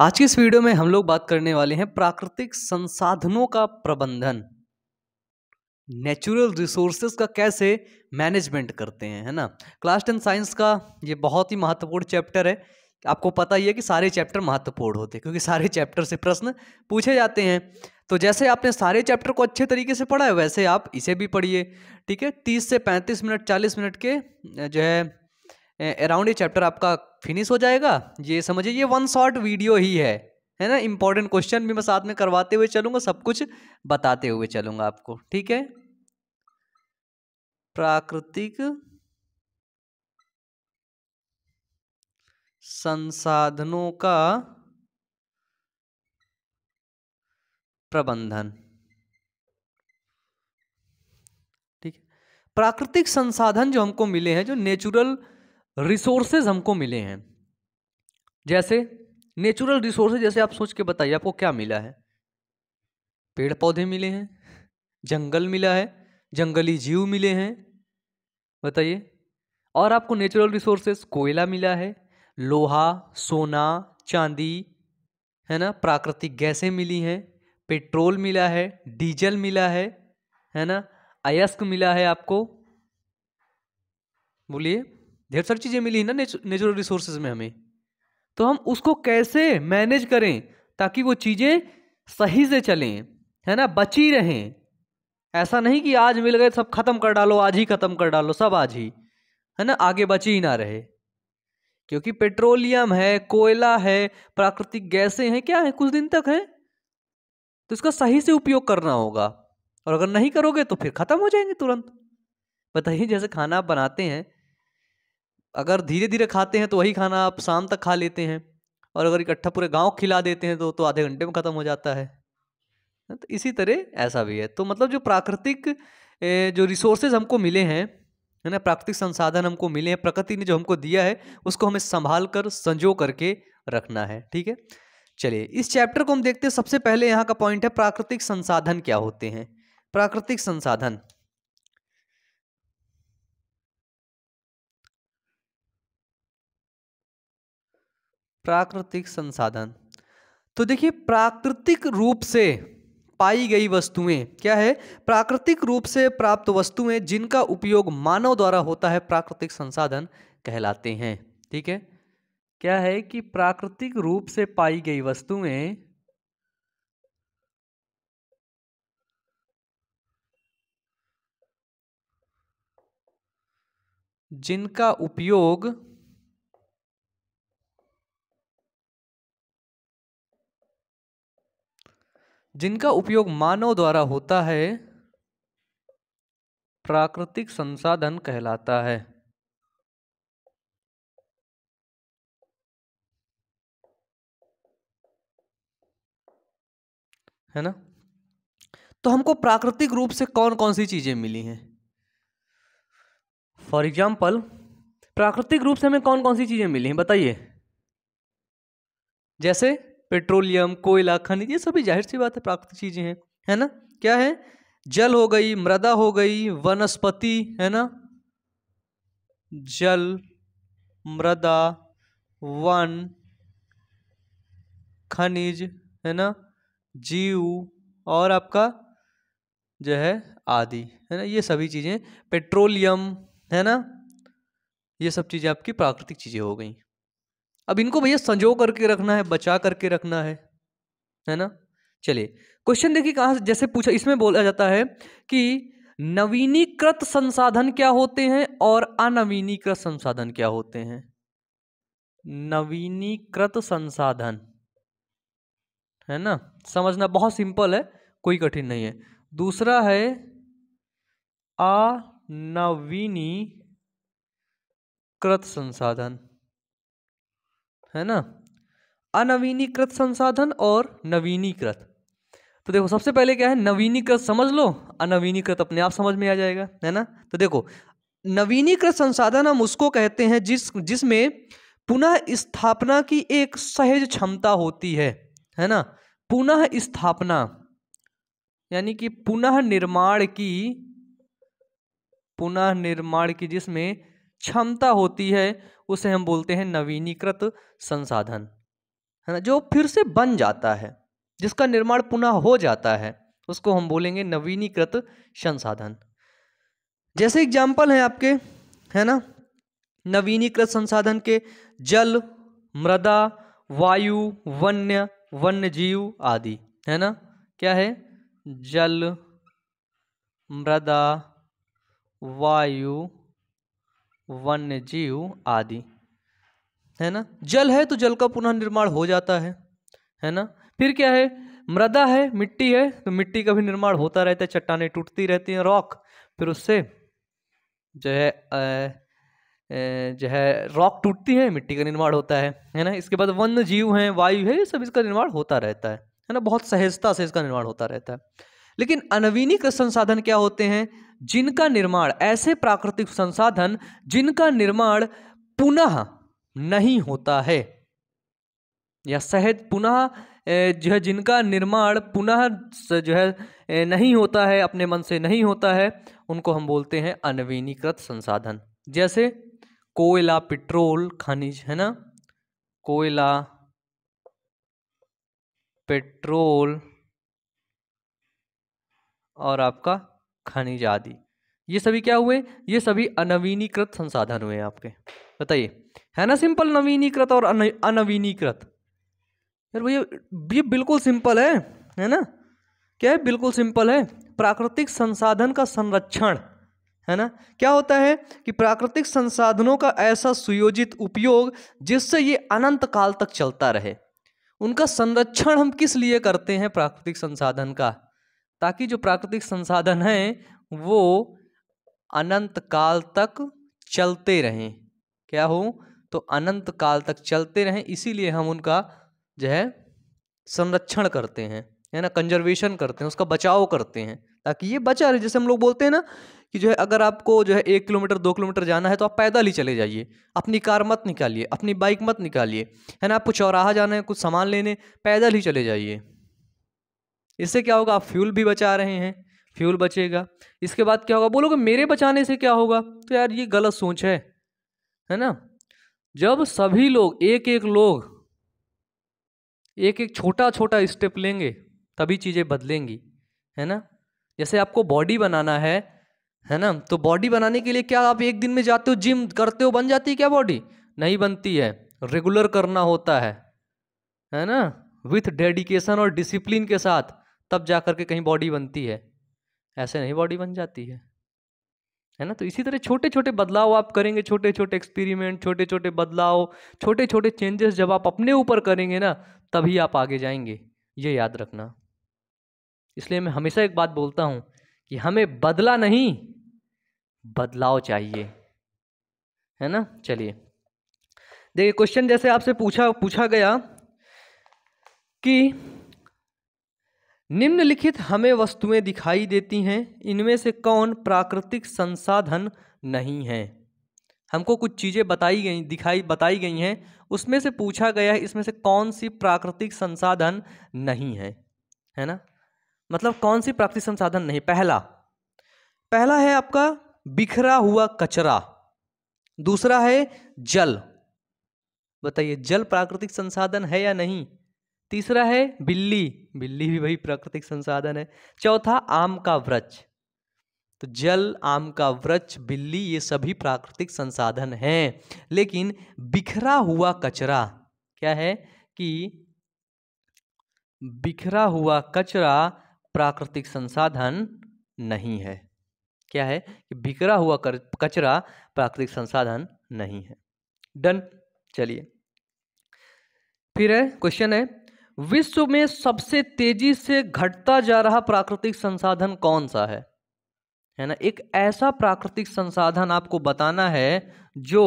आज की इस वीडियो में हम लोग बात करने वाले हैं प्राकृतिक संसाधनों का प्रबंधन नेचुरल रिसोर्सेज का कैसे मैनेजमेंट करते हैं है ना क्लास टेन साइंस का ये बहुत ही महत्वपूर्ण चैप्टर है आपको पता ही है कि सारे चैप्टर महत्वपूर्ण होते हैं क्योंकि सारे चैप्टर से प्रश्न पूछे जाते हैं तो जैसे आपने सारे चैप्टर को अच्छे तरीके से पढ़ा है वैसे आप इसे भी पढ़िए ठीक है तीस से पैंतीस मिनट चालीस मिनट के जो है अराउंड ये चैप्टर आपका फिनिश हो जाएगा ये समझिए ये वन शॉर्ट वीडियो ही है है ना इंपॉर्टेंट क्वेश्चन भी मैं साथ में करवाते हुए चलूंगा सब कुछ बताते हुए चलूंगा आपको ठीक है प्राकृतिक संसाधनों का प्रबंधन ठीक है प्राकृतिक संसाधन जो हमको मिले हैं जो नेचुरल रिसोर्सेज हमको मिले हैं जैसे नेचुरल रिसोर्सेज जैसे आप सोच के बताइए आपको क्या मिला है पेड़ पौधे मिले हैं जंगल मिला है जंगली जीव मिले हैं बताइए और आपको नेचुरल रिसोर्सेज कोयला मिला है लोहा सोना चांदी है ना प्राकृतिक गैसें मिली हैं पेट्रोल मिला है डीजल मिला है है ना अयस्क मिला है आपको बोलिए ढेर सारी चीज़ें मिली ना नेचुरल रिसोर्सेज में हमें तो हम उसको कैसे मैनेज करें ताकि वो चीज़ें सही से चलें है ना बची रहें ऐसा नहीं कि आज मिल गए सब खत्म कर डालो आज ही खत्म कर डालो सब आज ही है ना आगे बची ही ना रहे क्योंकि पेट्रोलियम है कोयला है प्राकृतिक गैसें हैं क्या है कुछ दिन तक है तो इसका सही से उपयोग करना होगा और अगर नहीं करोगे तो फिर खत्म हो जाएंगे तुरंत बताइए जैसे खाना आप बनाते हैं अगर धीरे धीरे खाते हैं तो वही खाना आप शाम तक खा लेते हैं और अगर इकट्ठा पूरे गांव खिला देते हैं तो तो आधे घंटे में ख़त्म हो जाता है हाँ, तो इसी तरह ऐसा भी है तो मतलब जो प्राकृतिक जो रिसोर्सेज हमको मिले हैं है ना प्राकृतिक संसाधन हमको मिले हैं प्रकृति ने जो हमको दिया है उसको हमें संभाल कर संजो करके रखना है ठीक है चलिए इस चैप्टर को हम देखते हैं सबसे पहले यहाँ का पॉइंट है प्राकृतिक संसाधन क्या होते हैं प्राकृतिक संसाधन प्राकृतिक संसाधन तो देखिए प्राकृतिक रूप से पाई गई वस्तुएं क्या है प्राकृतिक रूप से प्राप्त वस्तुएं जिनका उपयोग मानव द्वारा होता है प्राकृतिक संसाधन कहलाते हैं ठीक है क्या है कि प्राकृतिक रूप से पाई गई वस्तुएं जिनका उपयोग जिनका उपयोग मानव द्वारा होता है प्राकृतिक संसाधन कहलाता है है ना तो हमको प्राकृतिक रूप से कौन कौन सी चीजें मिली हैं फॉर एग्जाम्पल प्राकृतिक रूप से हमें कौन कौन सी चीजें मिली हैं बताइए जैसे पेट्रोलियम कोयला खनिज ये सभी जाहिर सी बात है प्राकृतिक चीज़ें हैं है ना क्या है जल हो गई मृदा हो गई वनस्पति है ना जल मृदा वन खनिज है ना जीव और आपका जो है आदि है ना ये सभी चीज़ें पेट्रोलियम है ना ये सब चीज़ें आपकी प्राकृतिक चीज़ें हो गई अब इनको भैया संजो करके रखना है बचा करके रखना है है ना चलिए क्वेश्चन देखिए कहाँ जैसे पूछा इसमें बोला जाता है कि नवीनीकृत संसाधन क्या होते हैं और अनवीनीकृत संसाधन क्या होते हैं नवीनीकृत संसाधन है ना समझना बहुत सिंपल है कोई कठिन नहीं है दूसरा है अनवीनीकृत संसाधन है ना अनवीनीकृत संसाधन और नवीनीकृत तो देखो सबसे पहले क्या है नवीनीकृत समझ लो अनवीनीकृत अपने आप समझ में आ जाएगा है ना तो देखो नवीनीकृत संसाधन हम उसको कहते हैं जिस जिसमें पुनः स्थापना की एक सहज क्षमता होती है है ना पुनः स्थापना यानी कि पुनः निर्माण की पुनः निर्माण की जिसमें क्षमता होती है उसे हम बोलते हैं नवीनीकृत संसाधन है ना जो फिर से बन जाता है जिसका निर्माण पुनः हो जाता है उसको हम बोलेंगे नवीनीकृत संसाधन जैसे एग्जाम्पल हैं आपके है ना नवीनीकृत संसाधन के जल मृदा वायु वन्य वन्य जीव आदि है ना क्या है जल मृदा वायु वन्य जीव आदि है ना जल है तो जल का पुनः निर्माण हो जाता है है ना फिर क्या है मृदा है मिट्टी है तो मिट्टी का भी निर्माण होता रहता है चट्टाने टूटती रहती हैं रॉक फिर उससे जो है जो है रॉक टूटती है मिट्टी का निर्माण होता है है ना इसके बाद वन्य जीव हैं वायु है ये सब इसका निर्माण होता रहता है है ना बहुत सहजता से इसका निर्माण होता रहता है लेकिन अनवीनिक संसाधन क्या होते हैं जिनका निर्माण ऐसे प्राकृतिक संसाधन जिनका निर्माण पुनः नहीं होता है या सहज पुनः जो है जिनका निर्माण पुनः जो है नहीं होता है अपने मन से नहीं होता है उनको हम बोलते हैं अनवीनीकृत संसाधन जैसे कोयला पेट्रोल खनिज है ना कोयला पेट्रोल और आपका खनिज आदि ये सभी क्या हुए ये सभी अनवीनीकृत संसाधन हुए आपके बताइए है ना सिंपल नवीनीकृत और अनवीनीकृत यार भैया ये बिल्कुल सिंपल है है ना क्या है बिल्कुल सिंपल है प्राकृतिक संसाधन का संरक्षण है ना क्या होता है कि प्राकृतिक संसाधनों का ऐसा सुयोजित उपयोग जिससे ये अनंत काल तक चलता रहे उनका संरक्षण हम किस लिए करते हैं प्राकृतिक संसाधन का ताकि जो प्राकृतिक संसाधन हैं वो अनंत काल तक चलते रहें क्या हो तो अनंत काल तक चलते रहें इसीलिए हम उनका जो है संरक्षण करते हैं है ना कंजर्वेशन करते हैं उसका बचाव करते हैं ताकि ये बचा रहे जैसे हम लोग बोलते हैं ना कि जो है अगर आपको जो है एक किलोमीटर दो किलोमीटर जाना है तो आप पैदल ही चले जाइए अपनी कार मत निकालिए अपनी बाइक मत निकालिए है ना आपको चौराहा जाना है कुछ सामान लेने पैदल ही चले जाइए इससे क्या होगा आप फ्यूल भी बचा रहे हैं फ्यूल बचेगा इसके बाद क्या होगा बोलोगे मेरे बचाने से क्या होगा तो यार ये गलत सोच है है ना जब सभी लोग एक एक लोग एक एक छोटा छोटा स्टेप लेंगे तभी चीज़ें बदलेंगी है ना जैसे आपको बॉडी बनाना है है ना तो बॉडी बनाने के लिए क्या आप एक दिन में जाते हो जिम करते हो बन जाती है क्या बॉडी नहीं बनती है रेगुलर करना होता है है ना विथ डेडिकेशन और डिसिप्लिन के साथ तब जा कर के कहीं बॉडी बनती है ऐसे नहीं बॉडी बन जाती है है ना तो इसी तरह छोटे छोटे बदलाव आप करेंगे छोटे छोटे एक्सपेरिमेंट छोटे छोटे बदलाव छोटे छोटे चेंजेस जब आप अपने ऊपर करेंगे ना तभी आप आगे जाएंगे ये याद रखना इसलिए मैं हमेशा एक बात बोलता हूँ कि हमें बदला नहीं बदलाव चाहिए है ना चलिए देखिए क्वेश्चन जैसे आपसे पूछा पूछा गया कि निम्नलिखित हमें वस्तुएं दिखाई देती हैं इनमें से कौन प्राकृतिक संसाधन नहीं हैं हमको कुछ चीज़ें बताई गई दिखाई बताई गई हैं उसमें से पूछा गया है इसमें से कौन सी प्राकृतिक संसाधन नहीं है है ना मतलब कौन सी प्राकृतिक संसाधन नहीं पहला पहला है आपका बिखरा हुआ कचरा दूसरा है जल बताइए जल प्राकृतिक संसाधन है या नहीं तीसरा है बिल्ली बिल्ली भी वही प्राकृतिक संसाधन है चौथा आम का वृक्ष तो जल आम का वृक्ष बिल्ली ये सभी प्राकृतिक संसाधन हैं लेकिन बिखरा हुआ कचरा क्या है कि बिखरा हुआ कचरा प्राकृतिक संसाधन नहीं है क्या है कि बिखरा हुआ कचरा प्राकृतिक संसाधन नहीं है डन चलिए फिर है क्वेश्चन है विश्व में सबसे तेजी से घटता जा रहा प्राकृतिक संसाधन कौन सा है है ना एक ऐसा प्राकृतिक संसाधन आपको बताना है जो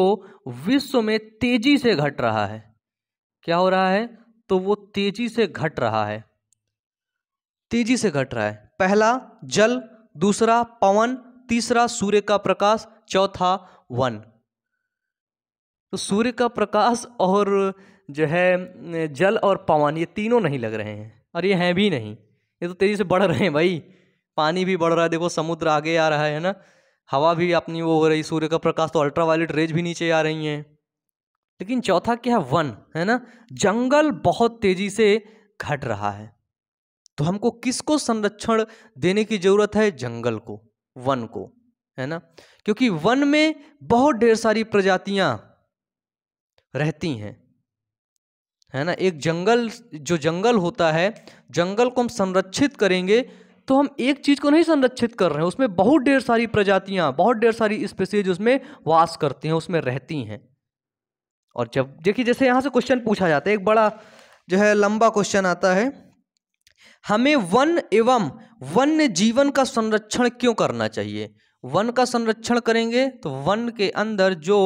विश्व में तेजी से घट रहा है क्या हो रहा है तो वो तेजी से घट रहा है तेजी से घट रहा है पहला जल दूसरा पवन तीसरा सूर्य का प्रकाश चौथा वन तो सूर्य का प्रकाश और जो है जल और पवन ये तीनों नहीं लग रहे हैं और ये हैं भी नहीं ये तो तेज़ी से बढ़ रहे हैं भाई पानी भी बढ़ रहा है देखो समुद्र आगे आ रहा है ना हवा भी अपनी वो हो रही सूर्य का प्रकाश तो अल्ट्रा रेज भी नीचे आ रही हैं लेकिन चौथा क्या है वन है ना जंगल बहुत तेज़ी से घट रहा है तो हमको किसको संरक्षण देने की ज़रूरत है जंगल को वन को है ना क्योंकि वन में बहुत ढेर सारी प्रजातियां रहती हैं है ना एक जंगल जो जंगल होता है जंगल को हम संरक्षित करेंगे तो हम एक चीज़ को नहीं संरक्षित कर रहे हैं उसमें बहुत ढेर सारी प्रजातियाँ बहुत ढेर सारी स्पेसीज उसमें वास करती हैं उसमें रहती हैं और जब देखिए जैसे यहाँ से क्वेश्चन पूछा जाता है एक बड़ा जो है लंबा क्वेश्चन आता है हमें वन एवं वन्य जीवन का संरक्षण क्यों करना चाहिए वन का संरक्षण करेंगे तो वन के अंदर जो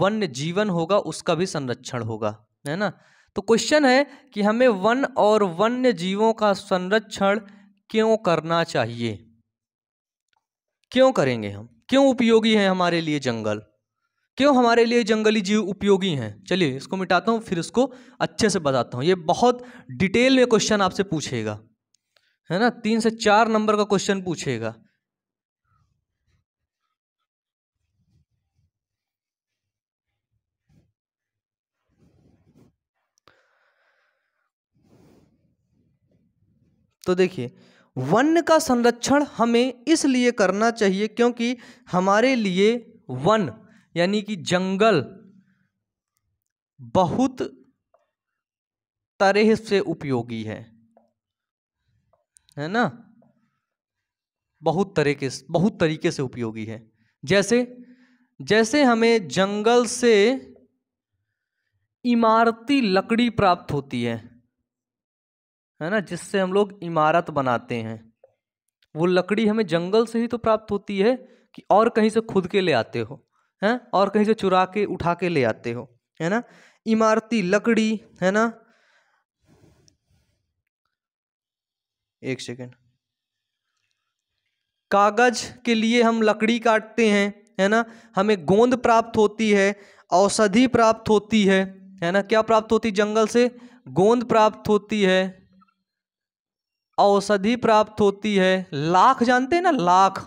वन्य जीवन होगा उसका भी संरक्षण होगा है ना तो क्वेश्चन है कि हमें वन और वन्य जीवों का संरक्षण क्यों करना चाहिए क्यों करेंगे हम क्यों उपयोगी हैं हमारे लिए जंगल क्यों हमारे लिए जंगली जीव उपयोगी हैं चलिए इसको मिटाता हूँ फिर इसको अच्छे से बताता हूँ ये बहुत डिटेल में क्वेश्चन आपसे पूछेगा है ना तीन से चार नंबर का क्वेश्चन पूछेगा तो देखिए वन्य का संरक्षण हमें इसलिए करना चाहिए क्योंकि हमारे लिए वन यानी कि जंगल बहुत तरह से उपयोगी है है ना बहुत तरीके से बहुत तरीके से उपयोगी है जैसे जैसे हमें जंगल से इमारती लकड़ी प्राप्त होती है है ना जिससे हम लोग इमारत बनाते हैं वो लकड़ी हमें जंगल से ही तो प्राप्त होती है कि और कहीं से खुद के ले आते हो हैं और कहीं से चुरा के उठा के ले आते हो है ना इमारती लकड़ी है ना एक सेकेंड कागज के लिए हम लकड़ी काटते हैं है ना हमें गोंद प्राप्त होती है औषधि प्राप्त होती है है ना क्या प्राप्त होती जंगल से गोंद प्राप्त होती है औषधि प्राप्त होती है लाख जानते हैं ना लाख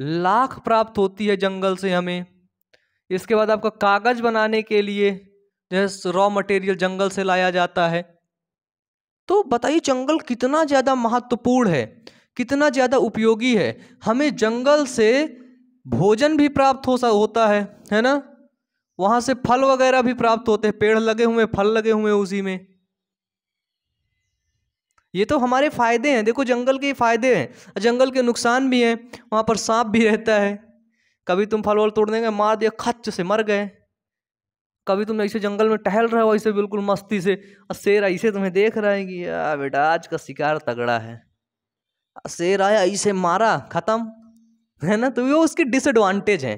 लाख प्राप्त होती है जंगल से हमें इसके बाद आपका कागज़ बनाने के लिए जो रॉ मटेरियल जंगल से लाया जाता है तो बताइए जंगल कितना ज़्यादा महत्वपूर्ण है कितना ज़्यादा उपयोगी है हमें जंगल से भोजन भी प्राप्त हो सा होता है है ना वहाँ से फल वगैरह भी प्राप्त होते हैं पेड़ लगे हुए फल लगे हुए उसी में ये तो हमारे फ़ायदे हैं देखो जंगल के फ़ायदे हैं जंगल के नुकसान भी हैं वहाँ पर सांप भी रहता है कभी तुम फल वल तोड़ने गए मार दिया खच से मर गए कभी तुम ऐसे जंगल में टहल रहे हो ऐसे बिल्कुल मस्ती से और शेर ऐसे तुम्हें देख रहा है कि यार बेटा आज का शिकार तगड़ा है शेर आया ऐसे मारा ख़त्म है ना तो ये उसके डिसएडवांटेज हैं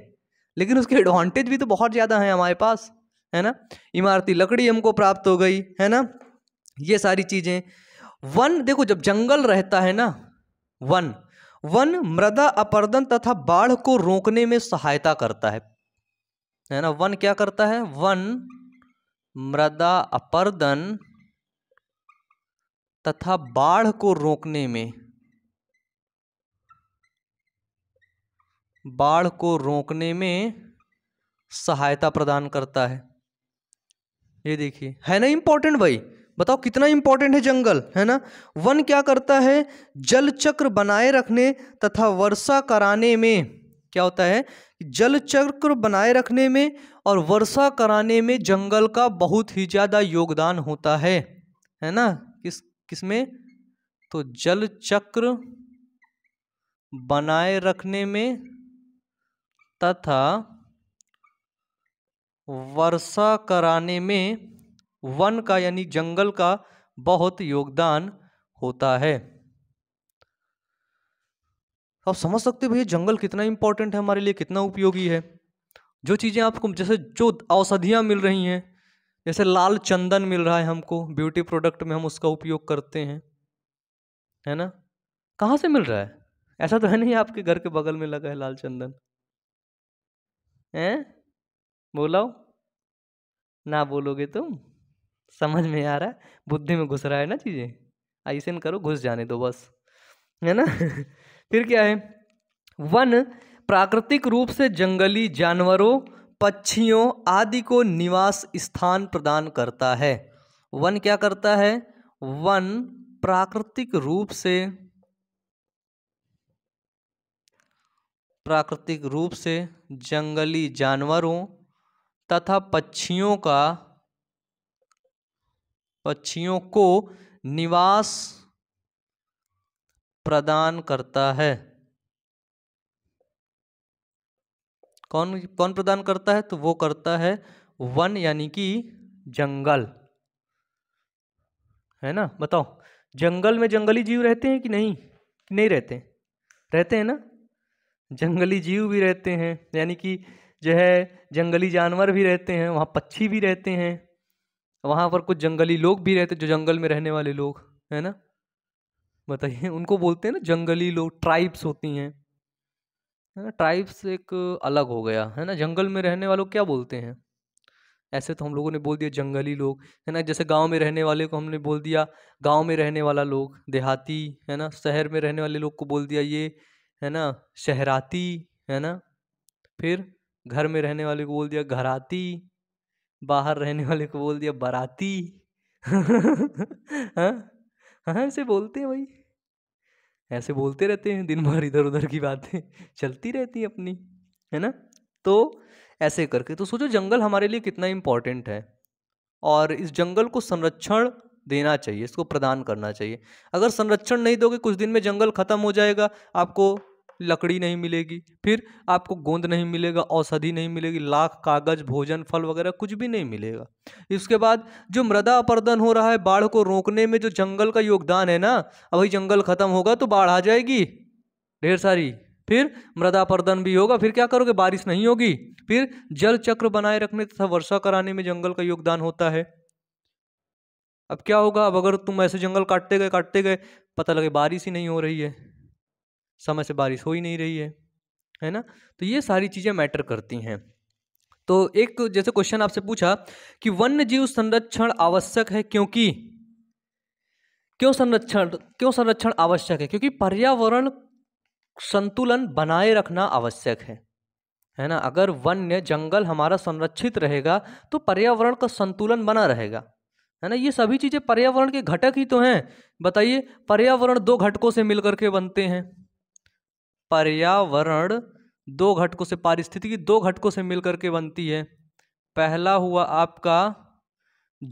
लेकिन उसके एडवांटेज भी तो बहुत ज़्यादा हैं हमारे पास है ना इमारती लकड़ी हमको प्राप्त हो गई है ना ये सारी चीज़ें वन देखो जब जंगल रहता है ना वन वन मृदा अपर्दन तथा बाढ़ को रोकने में सहायता करता है है ना वन क्या करता है वन मृदा अपर्दन तथा बाढ़ को रोकने में बाढ़ को रोकने में सहायता प्रदान करता है ये देखिए है ना इंपॉर्टेंट भाई बताओ कितना इंपॉर्टेंट है जंगल है ना वन क्या करता है जल चक्र बनाए रखने तथा वर्षा कराने में क्या होता है जल चक्र बनाए रखने में और वर्षा कराने में जंगल का बहुत ही ज़्यादा योगदान होता है है ना किस किस में तो जल चक्र बनाए रखने में तथा वर्षा कराने में वन का यानी जंगल का बहुत योगदान होता है आप समझ सकते हो भैया जंगल कितना इंपॉर्टेंट है हमारे लिए कितना उपयोगी है जो चीज़ें आपको जैसे जो औषधियाँ मिल रही हैं जैसे लाल चंदन मिल रहा है हमको ब्यूटी प्रोडक्ट में हम उसका उपयोग करते हैं है ना कहाँ से मिल रहा है ऐसा तो है नहीं आपके घर के बगल में लगा है लाल चंदन हैं बोलाओ ना बोलोगे तुम समझ में आ रहा है बुद्धि में घुस रहा है ना चीज़ें ऐसे करो घुस जाने दो बस है ना फिर क्या है वन प्राकृतिक रूप से जंगली जानवरों पक्षियों आदि को निवास स्थान प्रदान करता है वन क्या करता है वन प्राकृतिक रूप से प्राकृतिक रूप से जंगली जानवरों तथा पक्षियों का पक्षियों को निवास प्रदान करता है कौन कौन प्रदान करता है तो वो करता है वन यानी कि जंगल है ना बताओ जंगल में जंगली जीव रहते हैं कि नहीं कि नहीं रहते हैं? रहते हैं ना जंगली जीव भी रहते हैं यानी कि जो है जंगली जानवर भी रहते हैं वहाँ पक्षी भी रहते हैं वहाँ पर कुछ जंगली लोग भी रहते जो जंगल में रहने वाले लोग है ना बताइए उनको बोलते हैं ना जंगली लोग ट्राइब्स होती हैं है ना ट्राइब्स एक अलग हो गया है ना जंगल में रहने वालों क्या बोलते हैं ऐसे तो हम लोगों ने बोल दिया जंगली लोग है ना जैसे गांव में रहने वाले को हमने बोल दिया गांव में रहने वाला लोग देहाती है ना शहर में रहने वाले लोग को बोल दिया ये है ना शहराती है ना फिर घर में रहने वाले को बोल दिया घराती बाहर रहने वाले को बोल दिया बराती हाँ हाँ ऐसे बोलते हैं भाई ऐसे बोलते रहते हैं दिन भर इधर उधर की बातें चलती रहती हैं अपनी है ना तो ऐसे करके तो सोचो जंगल हमारे लिए कितना इम्पोर्टेंट है और इस जंगल को संरक्षण देना चाहिए इसको प्रदान करना चाहिए अगर संरक्षण नहीं दोगे कुछ दिन में जंगल ख़त्म हो जाएगा आपको लकड़ी नहीं मिलेगी फिर आपको गोंद नहीं मिलेगा औषधि नहीं मिलेगी लाख कागज भोजन फल वगैरह कुछ भी नहीं मिलेगा इसके बाद जो मृदा अपर्दन हो रहा है बाढ़ को रोकने में जो जंगल का योगदान है ना अभी जंगल खत्म होगा तो बाढ़ आ जाएगी ढेर सारी फिर मृदा पर्दन भी होगा फिर क्या करोगे बारिश नहीं होगी फिर जल चक्र बनाए रखने तथा वर्षा कराने में जंगल का योगदान होता है अब क्या होगा अब अगर तुम ऐसे जंगल काटते गए काटते गए पता लगे बारिश ही नहीं हो रही है समय से बारिश हो ही नहीं रही है है ना तो ये सारी चीज़ें मैटर करती हैं तो एक जैसे क्वेश्चन आपसे पूछा कि वन्य जीव संरक्षण आवश्यक है क्योंकि क्यों संरक्षण क्यों संरक्षण आवश्यक है क्योंकि पर्यावरण संतुलन बनाए रखना आवश्यक है है ना अगर वन्य जंगल हमारा संरक्षित रहेगा तो पर्यावरण का संतुलन बना रहेगा है ना ये सभी चीज़ें पर्यावरण के घटक ही तो हैं बताइए पर्यावरण दो घटकों से मिलकर के बनते हैं पर्यावरण दो घटकों से पारिस्थितिकी दो घटकों से मिलकर के बनती है पहला हुआ आपका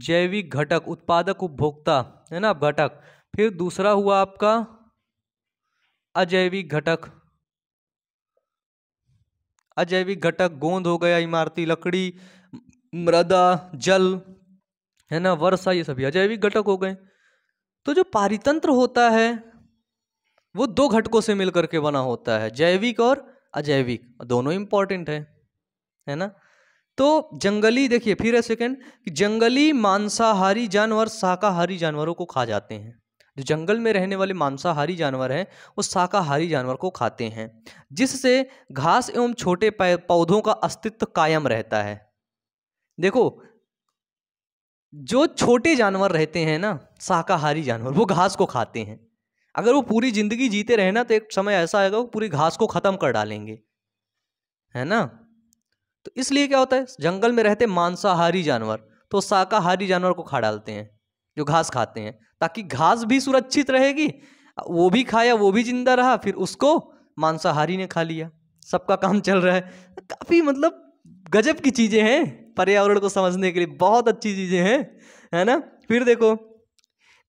जैविक घटक उत्पादक उपभोक्ता है ना घटक फिर दूसरा हुआ आपका अजैविक घटक अजैविक घटक गोंद हो गया इमारती लकड़ी मृदा जल है ना वर्षा ये सभी अजैविक घटक हो गए तो जो पारितंत्र होता है वो दो घटकों से मिलकर के बना होता है जैविक और अजैविक दोनों इंपॉर्टेंट है है ना तो जंगली देखिए फिर है सेकेंड जंगली मांसाहारी जानवर शाकाहारी जानवरों को खा जाते हैं जो जंगल में रहने वाले मांसाहारी जानवर हैं वो शाकाहारी जानवर को खाते हैं जिससे घास एवं छोटे पौधों का अस्तित्व कायम रहता है देखो जो छोटे जानवर रहते हैं ना शाकाहारी जानवर वो घास को खाते हैं अगर वो पूरी ज़िंदगी जीते रहे ना तो एक समय ऐसा आएगा वो पूरी घास को ख़त्म कर डालेंगे है ना तो इसलिए क्या होता है जंगल में रहते मांसाहारी जानवर तो शाकाहारी जानवर को खा डालते हैं जो घास खाते हैं ताकि घास भी सुरक्षित रहेगी वो भी खाया वो भी जिंदा रहा फिर उसको मांसाहारी ने खा लिया सबका काम चल रहा है काफ़ी मतलब गजब की चीज़ें हैं पर्यावरण को समझने के लिए बहुत अच्छी चीज़ें हैं है ना फिर देखो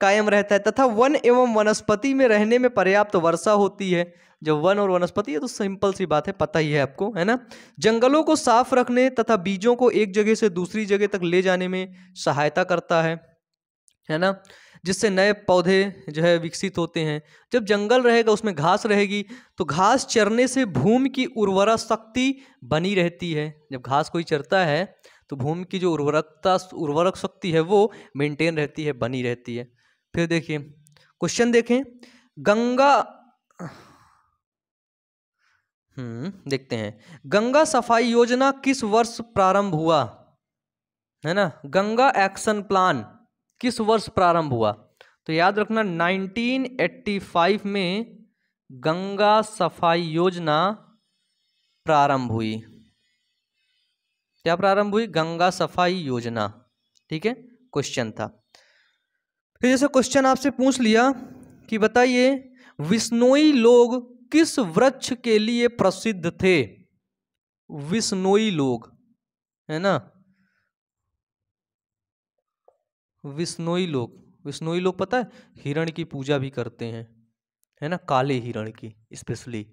कायम रहता है तथा वन एवं वनस्पति में रहने में पर्याप्त वर्षा होती है जब वन और वनस्पति है तो सिंपल सी बात है पता ही है आपको है ना जंगलों को साफ रखने तथा बीजों को एक जगह से दूसरी जगह तक ले जाने में सहायता करता है है ना जिससे नए पौधे जो है विकसित होते हैं जब जंगल रहेगा उसमें घास रहेगी तो घास चरने से भूमि की उर्वरा शक्ति बनी रहती है जब घास कोई चरता है तो भूमि की जो उर्वरकता उर्वरक शक्ति है वो मेंटेन रहती है बनी रहती है फिर देखिए क्वेश्चन देखें गंगा हम्म देखते हैं गंगा सफाई योजना किस वर्ष प्रारंभ हुआ है ना गंगा एक्शन प्लान किस वर्ष प्रारंभ हुआ तो याद रखना 1985 में गंगा सफाई योजना प्रारंभ हुई क्या प्रारंभ हुई गंगा सफाई योजना ठीक है क्वेश्चन था तो जैसे क्वेश्चन आपसे पूछ लिया कि बताइए विष्णोई लोग किस वृक्ष के लिए प्रसिद्ध थे विष्णोई लोग है ना विष्णोई लोग विष्णोई लोग पता है हिरण की पूजा भी करते हैं है ना काले हिरण की स्पेशली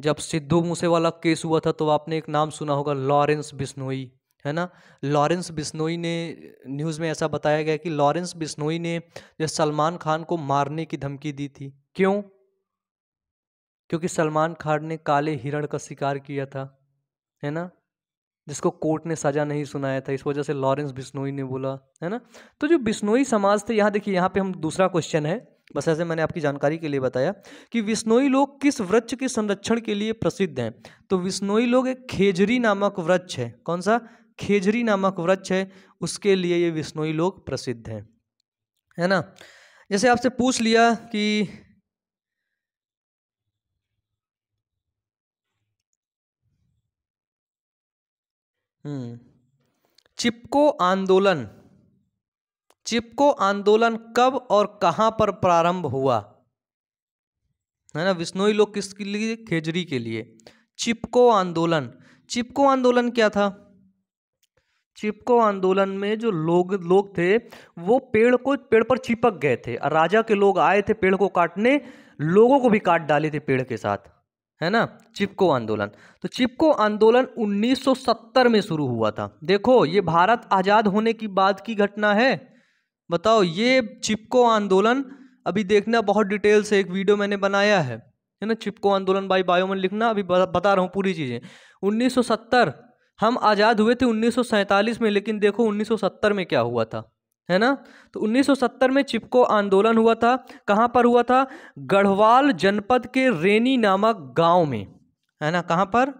जब सिद्धू मूसे वाला केस हुआ था तो आपने एक नाम सुना होगा लॉरेंस बिश्नोई है ना लॉरेंस बिश्नोई ने न्यूज़ में ऐसा बताया गया कि लॉरेंस बिश्नोई ने जो सलमान खान को मारने की धमकी दी थी क्यों क्योंकि सलमान खान ने काले हिरण का शिकार किया था है ना जिसको कोर्ट ने सजा नहीं सुनाया था इस वजह से लॉरेंस बिश्नोई ने बोला है ना तो जो बिश्नोई समाज थे यहाँ देखिए यहाँ पे हम दूसरा क्वेश्चन है बस ऐसे मैंने आपकी जानकारी के लिए बताया कि विश्नोई लोग किस वृक्ष के संरक्षण के लिए प्रसिद्ध हैं तो विश्नोई लोग एक खेजरी नामक वृक्ष है कौन सा खेजरी नामक वृक्ष है उसके लिए ये विष्णोई लोग प्रसिद्ध हैं है ना जैसे आपसे पूछ लिया कि हम्म, चिपको आंदोलन चिपको आंदोलन कब और कहां पर प्रारंभ हुआ है ना विष्णोई लोग किसके लिए खेजरी के लिए चिपको आंदोलन चिपको आंदोलन क्या था चिपको आंदोलन में जो लोग लोग थे वो पेड़ को पेड़ पर चिपक गए थे और राजा के लोग आए थे पेड़ को काटने लोगों को भी काट डाले थे पेड़ के साथ है ना चिपको आंदोलन तो चिपको आंदोलन 1970 में शुरू हुआ था देखो ये भारत आज़ाद होने की बाद की घटना है बताओ ये चिपको आंदोलन अभी देखना बहुत डिटेल से एक वीडियो मैंने बनाया है है ना चिपको आंदोलन बाई बायोमन लिखना अभी बता रहा हूँ पूरी चीज़ें 1970 हम आज़ाद हुए थे उन्नीस में लेकिन देखो 1970 में क्या हुआ था है ना तो 1970 में चिपको आंदोलन हुआ था कहाँ पर हुआ था गढ़वाल जनपद के रेनी नामक गांव में है ना कहाँ पर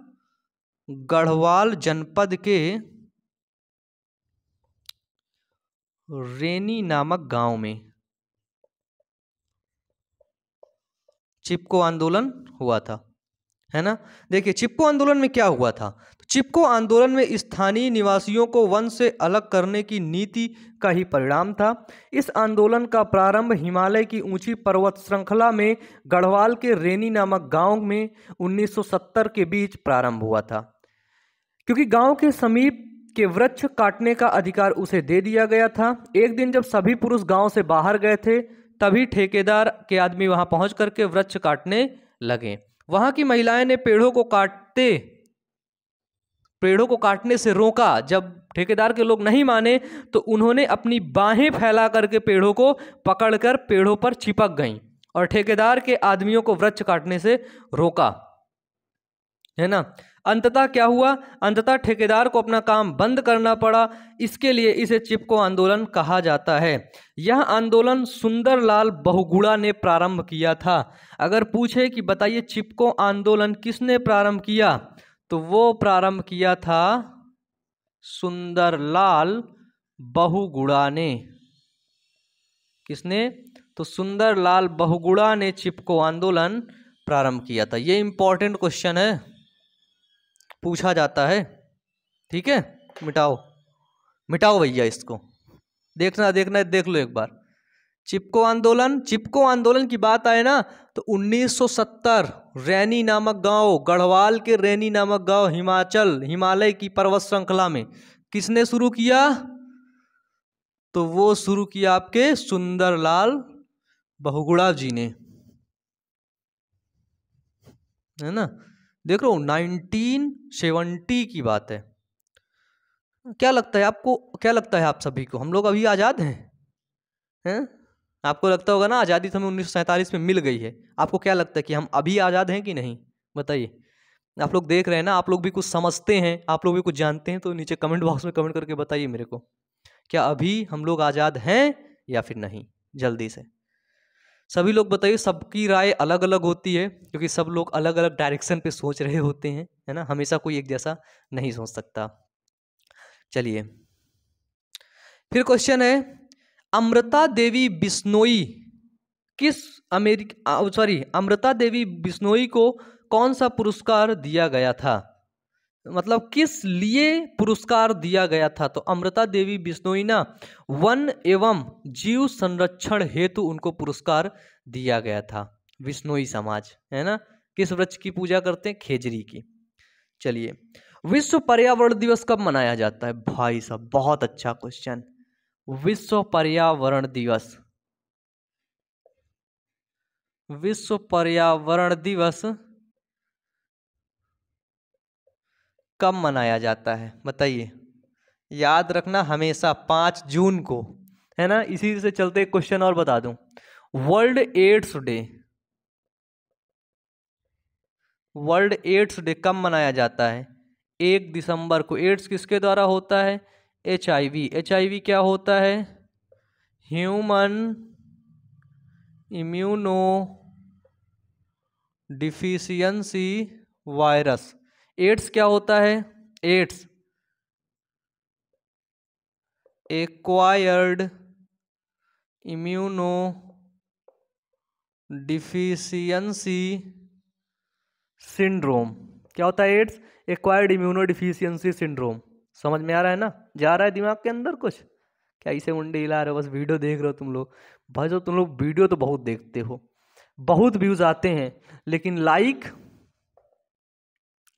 गढ़वाल जनपद के रेनी नामक गांव में चिपको आंदोलन हुआ था है ना देखिए चिपको आंदोलन में क्या हुआ था चिपको आंदोलन में स्थानीय निवासियों को वन से अलग करने की नीति का ही परिणाम था इस आंदोलन का प्रारंभ हिमालय की ऊंची पर्वत श्रृंखला में गढ़वाल के रेनी नामक गांव में 1970 के बीच प्रारंभ हुआ था क्योंकि गांव के समीप के वृक्ष काटने का अधिकार उसे दे दिया गया था एक दिन जब सभी पुरुष गांव से बाहर गए थे तभी ठेकेदार के आदमी वहां पहुंच करके वृक्ष काटने लगे वहां की महिलाएं ने पेड़ों को काटते पेड़ों को काटने से रोका जब ठेकेदार के लोग नहीं माने तो उन्होंने अपनी बाहें फैला करके पेड़ों को पकड़कर पेड़ों पर चिपक गईं और ठेकेदार के आदमियों को वृक्ष काटने से रोका है ना अंततः क्या हुआ अंततः ठेकेदार को अपना काम बंद करना पड़ा इसके लिए इसे चिपको आंदोलन कहा जाता है यह आंदोलन सुंदरलाल बहुगुड़ा ने प्रारंभ किया था अगर पूछे कि बताइए चिपको आंदोलन किसने प्रारंभ किया तो वो प्रारंभ किया था सुंदरलाल बहुगुड़ा ने किसने तो सुंदरलाल बहुगुड़ा ने चिपको आंदोलन प्रारंभ किया था ये इंपॉर्टेंट क्वेश्चन है पूछा जाता है ठीक है मिटाओ मिटाओ भैया इसको देखना देखना देख लो एक बार चिपको आंदोलन चिपको आंदोलन की बात आए ना तो 1970 रैनी नामक गांव गढ़वाल के रैनी नामक गांव हिमाचल हिमालय की पर्वत श्रृंखला में किसने शुरू किया तो वो शुरू किया आपके सुंदरलाल बहुगुड़ा जी ने है ना देख लो 1970 की बात है क्या लगता है आपको क्या लगता है आप सभी को हम लोग अभी आज़ाद हैं हैं आपको लगता होगा ना आज़ादी तो हमें उन्नीस में मिल गई है आपको क्या लगता है कि हम अभी आज़ाद हैं कि नहीं बताइए आप लोग देख रहे हैं ना आप लोग भी कुछ समझते हैं आप लोग भी कुछ जानते हैं तो नीचे कमेंट बॉक्स में कमेंट करके बताइए मेरे को क्या अभी हम लोग आज़ाद हैं या फिर नहीं जल्दी से सभी लोग बताइए सबकी राय अलग अलग होती है क्योंकि सब लोग अलग अलग डायरेक्शन पे सोच रहे होते हैं है ना हमेशा कोई एक जैसा नहीं सोच सकता चलिए फिर क्वेश्चन है अमृता देवी बिश्नोई किस अमेरिका सॉरी अमृता देवी बिश्नोई को कौन सा पुरस्कार दिया गया था मतलब किस लिए पुरस्कार दिया गया था तो अमृता देवी बिश्नोई ना वन एवं जीव संरक्षण हेतु उनको पुरस्कार दिया गया था बिश्नोई समाज है ना किस वृक्ष की पूजा करते हैं खेजरी की चलिए विश्व पर्यावरण दिवस कब मनाया जाता है भाई साहब बहुत अच्छा क्वेश्चन विश्व पर्यावरण दिवस विश्व पर्यावरण दिवस कब मनाया जाता है बताइए याद रखना हमेशा पाँच जून को है ना इसी से चलते क्वेश्चन और बता दूं world AIDS day world AIDS day कब मनाया जाता है एक दिसंबर को एड्स किसके द्वारा होता है H I V H I V क्या होता है human immunodeficiency virus AIDS क्या होता है AIDS acquired immunodeficiency syndrome क्या होता है AIDS acquired immunodeficiency syndrome समझ में आ रहा है ना जा रहा है दिमाग के अंदर कुछ क्या इसे मुंडे हिला रहे हो बस वीडियो देख रहे हो तुम लोग भाई जो तुम लोग वीडियो तो बहुत देखते हो बहुत व्यूज आते हैं लेकिन लाइक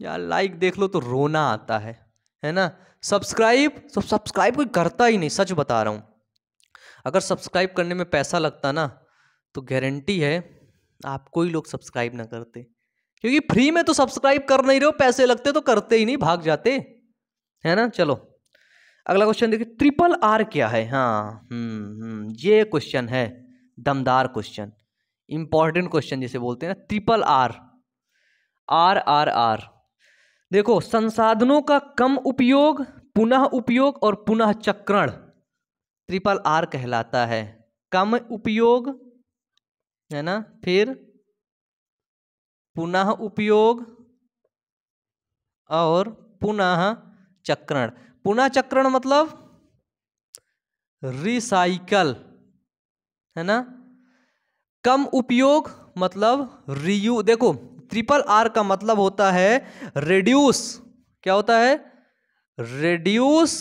यार लाइक देख लो तो रोना आता है है ना सब्सक्राइब सब सब्सक्राइब कोई करता ही नहीं सच बता रहा हूँ अगर सब्सक्राइब करने में पैसा लगता ना तो गारंटी है आप कोई लोग सब्सक्राइब ना करते क्योंकि फ्री में तो सब्सक्राइब कर नहीं रहे हो पैसे लगते तो करते ही नहीं भाग जाते है ना चलो अगला क्वेश्चन देखिए ट्रिपल आर क्या है हाँ हम्म, हम्म, ये क्वेश्चन है दमदार क्वेश्चन इंपॉर्टेंट क्वेश्चन जिसे बोलते हैं triple R R R R देखो संसाधनों का कम उपयोग पुनः उपयोग और पुनः चक्रण ट्रिपल आर कहलाता है कम उपयोग है ना फिर पुनः उपयोग और पुनः चक्रण पुनः चक्रण मतलब रिसाइकल है ना कम उपयोग मतलब रियू देखो ट्रिपल आर का मतलब होता है रेड्यूस क्या होता है रेड्यूस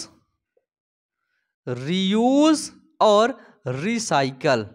रियूज और रिसाइकल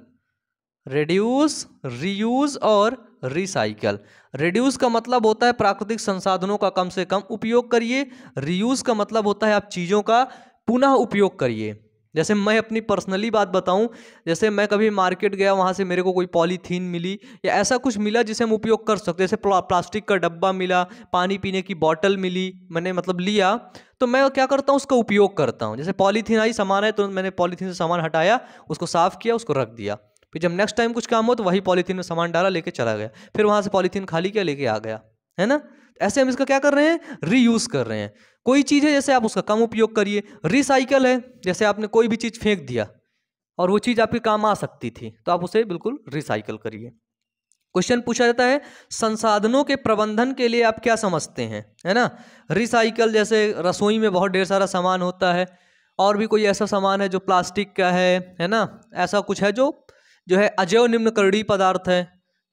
रेड्यूस रियूज और रिसाइकल रिड्यूस का मतलब होता है प्राकृतिक संसाधनों का कम से कम उपयोग करिए रियूज का मतलब होता है आप चीज़ों का पुनः उपयोग करिए जैसे मैं अपनी पर्सनली बात बताऊं जैसे मैं कभी मार्केट गया वहाँ से मेरे को कोई पॉलीथीन मिली या ऐसा कुछ मिला जिसे हम उपयोग कर सकते जैसे प्लास्टिक का डब्बा मिला पानी पीने की बॉटल मिली मैंने मतलब लिया तो मैं क्या करता हूँ उसका उपयोग करता हूँ जैसे पॉलीथीन आई सामान है तो मैंने पॉलीथीन से सामान हटाया उसको साफ़ किया उसको रख दिया कि जब नेक्स्ट टाइम कुछ काम हो तो वही पॉलीथीन में सामान डाला लेके चला गया फिर वहाँ से पॉलीथीन खाली किया लेके आ गया है ना तो ऐसे हम इसका क्या कर रहे हैं रीयूज कर रहे हैं कोई चीज़ है जैसे आप उसका कम उपयोग करिए रिसाइकल है जैसे आपने कोई भी चीज़ फेंक दिया और वो चीज़ आपके काम आ सकती थी तो आप उसे बिल्कुल रिसाइकल करिए क्वेश्चन पूछा जाता है संसाधनों के प्रबंधन के लिए आप क्या समझते हैं है ना रिसाइकल जैसे रसोई में बहुत ढेर सारा सामान होता है और भी कोई ऐसा सामान है जो प्लास्टिक का है है ना ऐसा कुछ है जो जो है अजय करड़ी पदार्थ है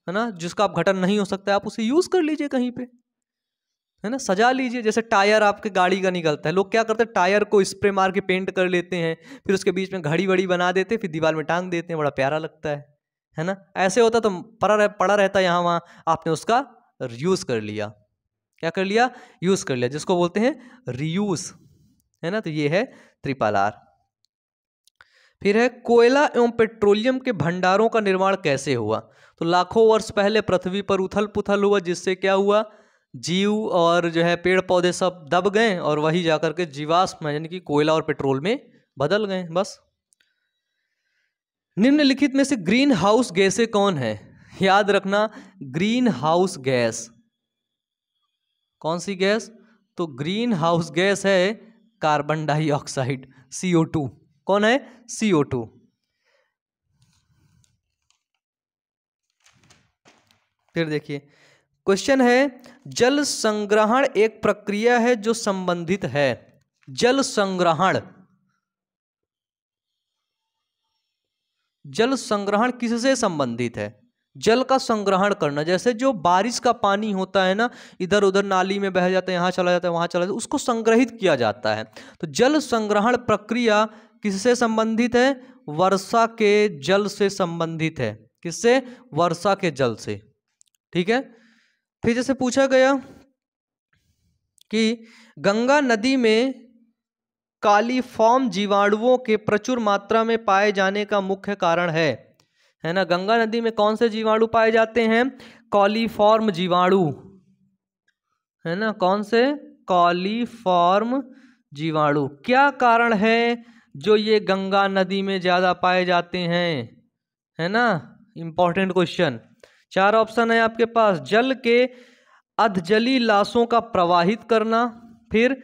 है ना जिसका आप घटन नहीं हो सकता आप उसे यूज़ कर लीजिए कहीं पे है ना सजा लीजिए जैसे टायर आपके गाड़ी का निकलता है लोग क्या करते हैं टायर को स्प्रे मार के पेंट कर लेते हैं फिर उसके बीच में घड़ी वड़ी बना देते हैं फिर दीवार में टांग देते हैं बड़ा प्यारा लगता है है ना ऐसे होता तो पड़ा रह, पड़ा रहता है यहाँ वहाँ आपने उसका रियूज़ कर लिया क्या कर लिया यूज़ कर लिया जिसको बोलते हैं रियूज़ है ना तो ये है त्रिपाल आर फिर है कोयला एवं पेट्रोलियम के भंडारों का निर्माण कैसे हुआ तो लाखों वर्ष पहले पृथ्वी पर उथल पुथल हुआ जिससे क्या हुआ जीव और जो है पेड़ पौधे सब दब गए और वही जाकर के जीवाश्म यानी कि कोयला और पेट्रोल में बदल गए बस निम्नलिखित में से ग्रीन हाउस गैसे कौन है याद रखना ग्रीन हाउस गैस कौन सी गैस तो ग्रीन हाउस गैस है कार्बन डाइऑक्साइड सीओ टू कौन है सी ओ टू फिर देखिए क्वेश्चन है जल संग्रहण एक प्रक्रिया है जो संबंधित है जल संग्रहण जल संग्रहण किससे संबंधित है जल का संग्रहण करना जैसे जो बारिश का पानी होता है ना इधर उधर नाली में बह जाता है यहां चला जाता है वहां चला जाता है उसको संग्रहित किया जाता है तो जल संग्रहण प्रक्रिया किससे संबंधित है वर्षा के जल से संबंधित है किससे वर्षा के जल से ठीक है फिर जैसे पूछा गया कि गंगा नदी में कालीफॉर्म जीवाणुओं के प्रचुर मात्रा में पाए जाने का मुख्य कारण है है ना गंगा नदी में कौन से जीवाणु पाए जाते हैं कॉलीफॉर्म जीवाणु है ना कौन से कॉलीफॉर्म जीवाणु क्या कारण है जो ये गंगा नदी में ज़्यादा पाए जाते हैं है ना इम्पॉर्टेंट क्वेश्चन चार ऑप्शन है आपके पास जल के अधजली लाशों का प्रवाहित करना फिर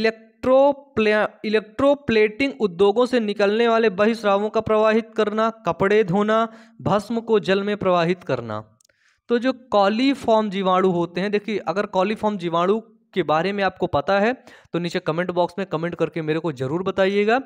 इलेक्ट्रोप्ले इलेक्ट्रोप्लेटिंग उद्योगों से निकलने वाले बहिश्रावों का प्रवाहित करना कपड़े धोना भस्म को जल में प्रवाहित करना तो जो कॉलीफॉर्म जीवाणु होते हैं देखिए अगर कॉलीफॉर्म जीवाणु के बारे में आपको पता है तो नीचे कमेंट बॉक्स में कमेंट करके मेरे को ज़रूर बताइएगा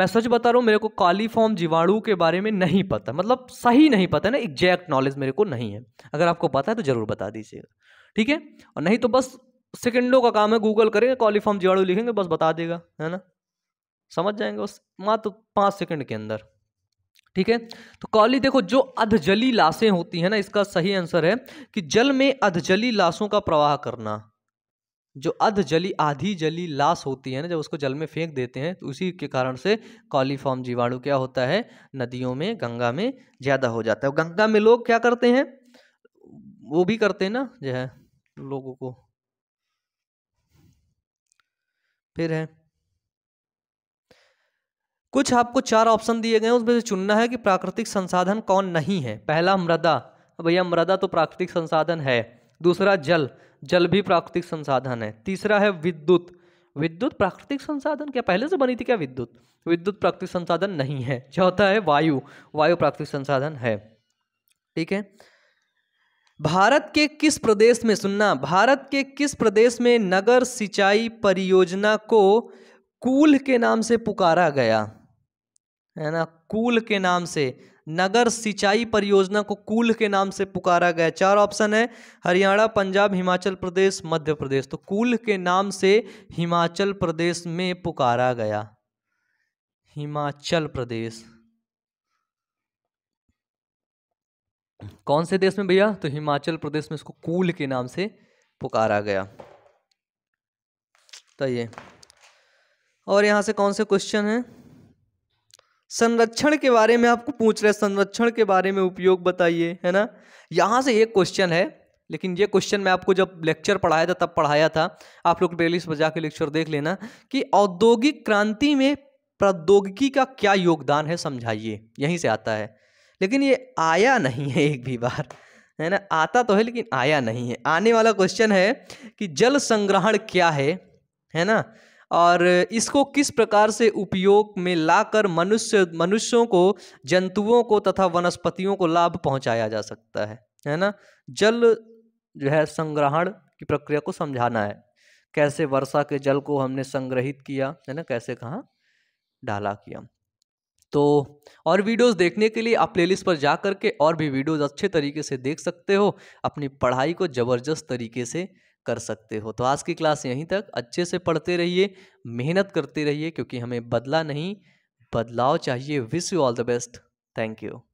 मैं सच बता रहा हूँ मेरे को कालीफॉर्म जीवाणु के बारे में नहीं पता मतलब सही नहीं पता ना एग्जैक्ट नॉलेज मेरे को नहीं है अगर आपको पता है तो ज़रूर बता दीजिएगा ठीक है और नहीं तो बस सेकेंडों का काम है गूगल करेंगे कॉलीफॉर्म जीवाणु लिखेंगे बस बता देगा है ना समझ जाएंगे बस मात्र तो पाँच सेकेंड के अंदर ठीक है तो कॉली देखो जो अधजली लाशें होती है ना इसका सही आंसर है कि जल में अधजली लाशों का प्रवाह करना जो अध जली आधी जली लाश होती है ना जब उसको जल में फेंक देते हैं तो उसी के कारण से कॉलीफॉर्म जीवाणु क्या होता है नदियों में गंगा में ज़्यादा हो जाता है गंगा में लोग क्या करते हैं वो भी करते हैं ना जो है लोगों को फिर है कुछ आपको चार ऑप्शन दिए गए हैं उसमें से चुनना है कि प्राकृतिक संसाधन कौन नहीं है पहला मृदा भैया मृदा तो प्राकृतिक संसाधन है दूसरा जल जल भी प्राकृतिक संसाधन है तीसरा है विद्युत विद्युत प्राकृतिक संसाधन क्या पहले से बनी थी क्या विद्युत विद्युत प्राकृतिक संसाधन नहीं है चौथा है वायु वायु प्राकृतिक संसाधन है ठीक है भारत के किस प्रदेश में सुनना भारत के किस प्रदेश में नगर सिंचाई परियोजना को कूल के नाम से पुकारा गया है ना कूल के नाम से नगर सिंचाई परियोजना को कूल के नाम से पुकारा गया चार ऑप्शन है हरियाणा पंजाब हिमाचल प्रदेश मध्य प्रदेश तो कूल के नाम से हिमाचल प्रदेश में पुकारा गया हिमाचल प्रदेश कौन से देश में भैया तो हिमाचल प्रदेश में इसको कूल के नाम से पुकारा गया तो ये और यहां से कौन से क्वेश्चन हैं संरक्षण के बारे में आपको पूछ रहे हैं संरक्षण के बारे में उपयोग बताइए है ना यहाँ से एक क्वेश्चन है लेकिन ये क्वेश्चन मैं आपको जब लेक्चर पढ़ाया था तब पढ़ाया था आप लोग से पर जाके लेक्चर देख लेना कि औद्योगिक क्रांति में प्रौद्योगिकी का क्या योगदान है समझाइए यहीं से आता है लेकिन ये आया नहीं है एक भी बार है ना आता तो है लेकिन आया नहीं है आने वाला क्वेश्चन है कि जल संग्रहण क्या है है ना और इसको किस प्रकार से उपयोग में लाकर मनुष्य मनुष्यों को जंतुओं को तथा वनस्पतियों को लाभ पहुंचाया जा सकता है है ना जल जो है संग्रहण की प्रक्रिया को समझाना है कैसे वर्षा के जल को हमने संग्रहित किया है ना कैसे कहाँ डाला किया तो और वीडियोस देखने के लिए आप प्लेलिस्ट पर जा करके और भी वीडियोस अच्छे तरीके से देख सकते हो अपनी पढ़ाई को ज़बरदस्त तरीके से कर सकते हो तो आज की क्लास यहीं तक अच्छे से पढ़ते रहिए मेहनत करते रहिए क्योंकि हमें बदला नहीं बदलाव चाहिए wish you all the best thank you